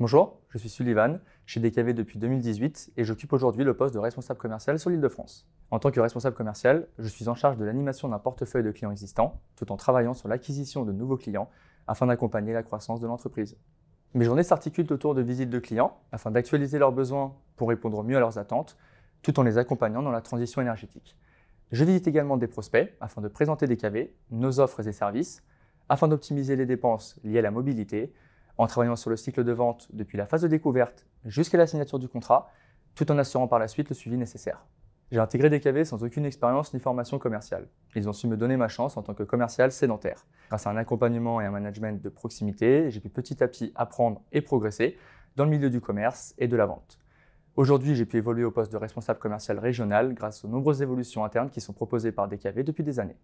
Bonjour, je suis Sullivan, chez DKV depuis 2018 et j'occupe aujourd'hui le poste de responsable commercial sur l'île de France. En tant que responsable commercial, je suis en charge de l'animation d'un portefeuille de clients existants, tout en travaillant sur l'acquisition de nouveaux clients afin d'accompagner la croissance de l'entreprise. Mes journées s'articulent autour de visites de clients afin d'actualiser leurs besoins pour répondre mieux à leurs attentes, tout en les accompagnant dans la transition énergétique. Je visite également des prospects afin de présenter DKV, nos offres et services, afin d'optimiser les dépenses liées à la mobilité en travaillant sur le cycle de vente depuis la phase de découverte jusqu'à la signature du contrat, tout en assurant par la suite le suivi nécessaire. J'ai intégré DKV sans aucune expérience ni formation commerciale. Ils ont su me donner ma chance en tant que commercial sédentaire. Grâce à un accompagnement et un management de proximité, j'ai pu petit à petit apprendre et progresser dans le milieu du commerce et de la vente. Aujourd'hui, j'ai pu évoluer au poste de responsable commercial régional grâce aux nombreuses évolutions internes qui sont proposées par DKV depuis des années.